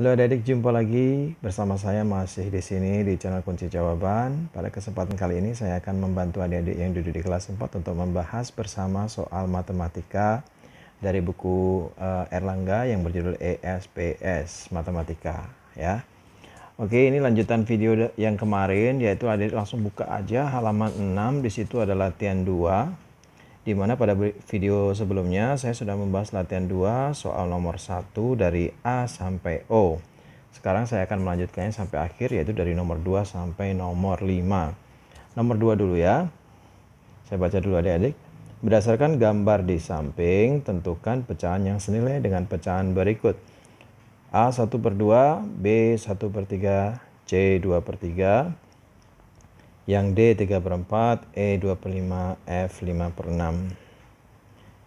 Halo adik-adik, jumpa lagi bersama saya masih di sini di channel Kunci Jawaban. Pada kesempatan kali ini saya akan membantu adik-adik yang duduk di kelas 4 untuk membahas bersama soal matematika dari buku uh, Erlangga yang berjudul ESPS Matematika ya. Oke, ini lanjutan video yang kemarin yaitu adik adik langsung buka aja halaman 6 di situ ada latihan 2 di mana pada video sebelumnya saya sudah membahas latihan 2 soal nomor 1 dari A sampai O. Sekarang saya akan melanjutkannya sampai akhir yaitu dari nomor 2 sampai nomor 5. Nomor 2 dulu ya. Saya baca dulu adik-adik. Berdasarkan gambar di samping, tentukan pecahan yang senilai dengan pecahan berikut. A 1 per 2, B 1 per 3, C 2 per 3, yang D 3 per 4, E 2 per 5, F 5 per 6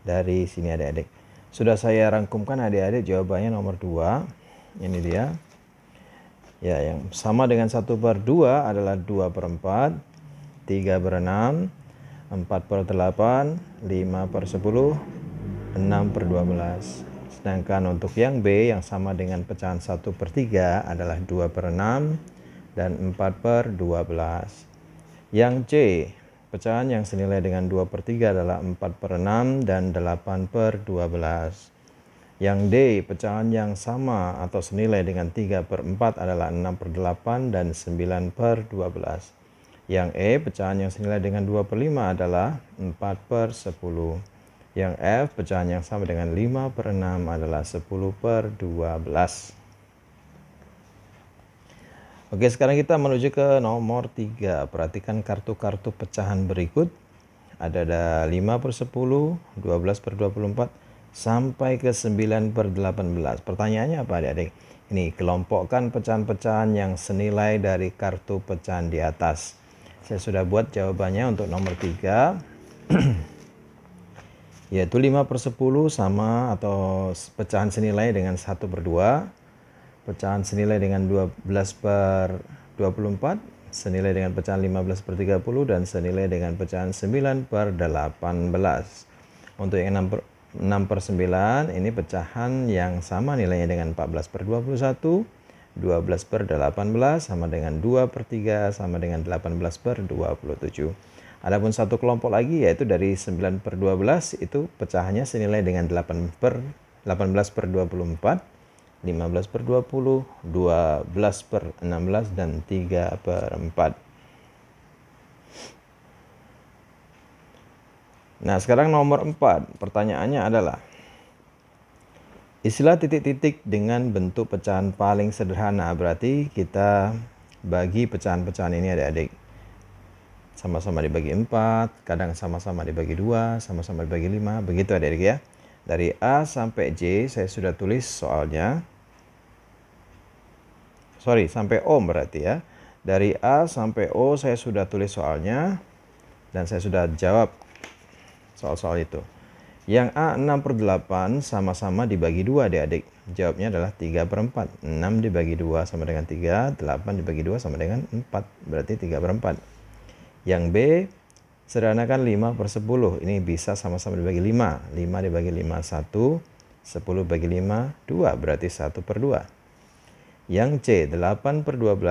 dari sini adik-adik sudah saya rangkumkan adik-adik jawabannya nomor 2 ini dia ya yang sama dengan 1 per 2 adalah 2 per 4 3 per 6 4 per 8 5 per 10 6 per 12 sedangkan untuk yang B yang sama dengan pecahan 1 per 3 adalah 2 per 6 dan 4 per 12 yang C, pecahan yang senilai dengan 2 per 3 adalah 4 per 6 dan 8 per 12. Yang D, pecahan yang sama atau senilai dengan 3 per 4 adalah 6 per 8 dan 9 per 12. Yang E, pecahan yang senilai dengan 2 per 5 adalah 4 per 10. Yang F, pecahan yang sama dengan 5 per 6 adalah 10 per 12. Oke, sekarang kita menuju ke nomor 3. Perhatikan kartu-kartu pecahan berikut. Ada, ada 5 per 10, 12 per 24, sampai ke 9 per 18. Pertanyaannya apa adik-adik? Ini kelompokkan pecahan-pecahan yang senilai dari kartu pecahan di atas. Saya sudah buat jawabannya untuk nomor 3 yaitu 5 per 10 sama atau pecahan senilai dengan 1 per 2 pecahan senilai dengan 12 per 24, senilai dengan pecahan 15 per 30, dan senilai dengan pecahan 9 per 18. Untuk yang 6 per, 6 per 9, ini pecahan yang sama nilainya dengan 14 per 21, 12 per 18 sama dengan 2 per 3 sama dengan 18 per 27. Adapun satu kelompok lagi yaitu dari 9 per 12 itu pecahannya senilai dengan 8 per 18 per 24 15 per 20, 12 per 16, dan 3 per 4. Nah, sekarang nomor 4. Pertanyaannya adalah, istilah titik-titik dengan bentuk pecahan paling sederhana berarti kita bagi pecahan-pecahan ini adik-adik sama-sama dibagi 4, kadang sama-sama dibagi 2, sama-sama dibagi 5, begitu adik-adik ya. Dari A sampai J saya sudah tulis soalnya sorry sampai O berarti ya. Dari A sampai O saya sudah tulis soalnya dan saya sudah jawab soal-soal itu. Yang A 6 per 8 sama-sama dibagi 2 adik-adik. Jawabnya adalah 3 per 4. 6 dibagi 2 sama dengan 3, 8 dibagi 2 sama dengan 4. Berarti 3 per 4. Yang B sederhanakan 5 per 10. Ini bisa sama-sama dibagi 5. 5 dibagi 5, 1. 10 bagi 5, 2. Berarti 1 per 2. Yang C, 8 per 12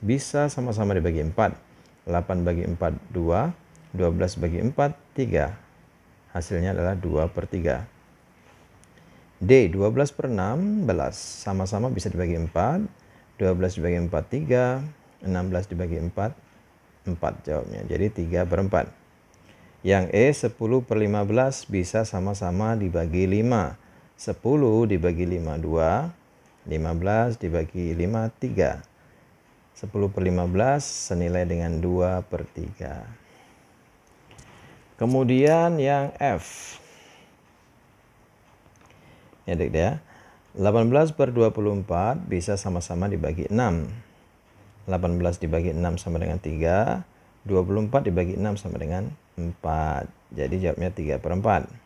bisa sama-sama dibagi 4. 8 bagi 4, 2. 12 bagi 4, 3. Hasilnya adalah 2 per 3. D 12 per 6, belas. sama-sama bisa dibagi 4 12 dibagi 4 3 16 dibagi 4 4 jawabnya jadi 3 per 4 yang E 10 per 15 bisa sama-sama dibagi 5 10 dibagi 5 2. 2 15 dibagi 5, 3. 10 per 15 senilai dengan 2 per 3. Kemudian yang F. Ya, dek ya. 18 per 24 bisa sama-sama dibagi 6. 18 dibagi 6 sama dengan 3. 24 dibagi 6 sama dengan 4. Jadi jawabnya 3 per 4.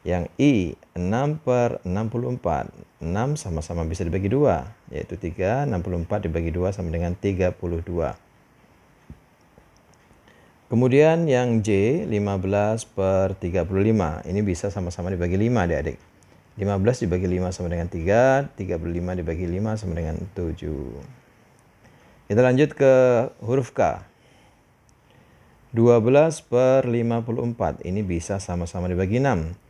Yang I 6 per 64. 6 sama-sama bisa dibagi 2, yaitu 3. 64 dibagi 2 sama dengan 32. Kemudian yang J 15 per 35. Ini bisa sama-sama dibagi 5 adik-adik. 15 dibagi 5 sama dengan 3, 35 dibagi 5 sama dengan 7. Kita lanjut ke huruf K. 12 per 54, ini bisa sama-sama dibagi 6.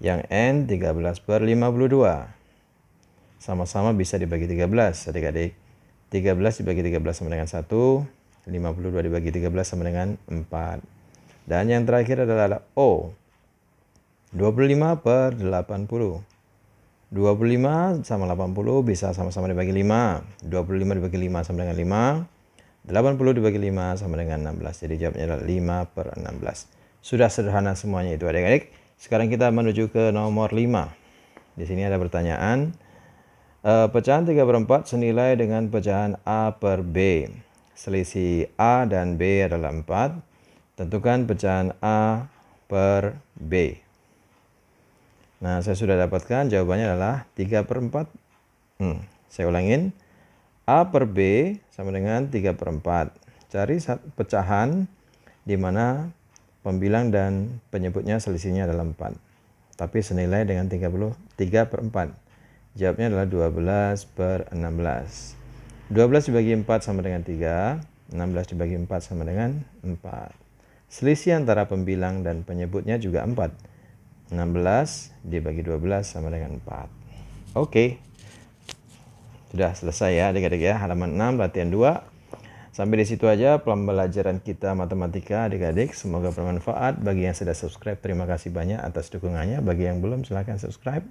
yang N 13 per 52. Sama-sama bisa dibagi 13, adik-adik. 13 dibagi 13 sama dengan 1, 52 dibagi 13 sama dengan 4. Dan yang terakhir adalah O. 25 per 80. 25 sama 80 bisa sama-sama dibagi 5. 25 dibagi 5 sama dengan 5. 80 dibagi 5 sama dengan 16. Jadi jawabnya adalah 5 per 16. Sudah sederhana semuanya itu adik-adik. Sekarang kita menuju ke nomor 5. Di sini ada pertanyaan. E, pecahan 3 per 4 senilai dengan pecahan A per B. Selisih A dan B adalah 4. Tentukan pecahan A per B. Nah, saya sudah dapatkan jawabannya adalah 3 per 4. Hmm, saya ulangin. A per B sama dengan 3 per 4. Cari pecahan di mana Pembilang dan penyebutnya selisihnya adalah 4. Tapi senilai dengan 30, per 4. Jawabnya adalah 12 per 16. 12 dibagi 4 sama dengan 3. 16 dibagi 4 sama dengan 4. Selisih antara pembilang dan penyebutnya juga 4. 16 dibagi 12 sama dengan 4. Oke. Okay. Sudah selesai ya adik-adik ya. Halaman 6, latihan 2. Sampai di situ aja pembelajaran kita matematika adik-adik. Semoga bermanfaat. Bagi yang sudah subscribe, terima kasih banyak atas dukungannya. Bagi yang belum, silahkan subscribe.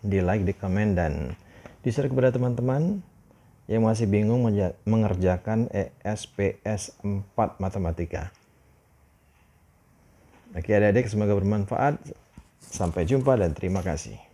Di like, di komen, dan di-share kepada teman-teman yang masih bingung mengerjakan ESPS 4 Matematika. Oke adik-adik, semoga bermanfaat. Sampai jumpa dan terima kasih.